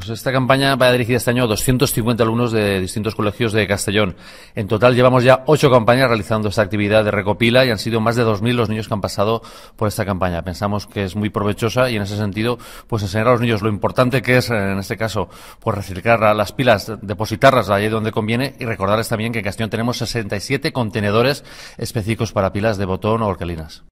Pues esta campaña va dirigida este año a 250 alumnos de distintos colegios de Castellón. En total llevamos ya ocho campañas realizando esta actividad de recopila y han sido más de 2.000 los niños que han pasado por esta campaña. Pensamos que es muy provechosa y en ese sentido, pues enseñar a los niños lo importante que es, en este caso, pues reciclar las pilas, depositarlas allí donde conviene y recordarles también que en Castellón tenemos 67 contenedores específicos para pilas de botón o alcalinas.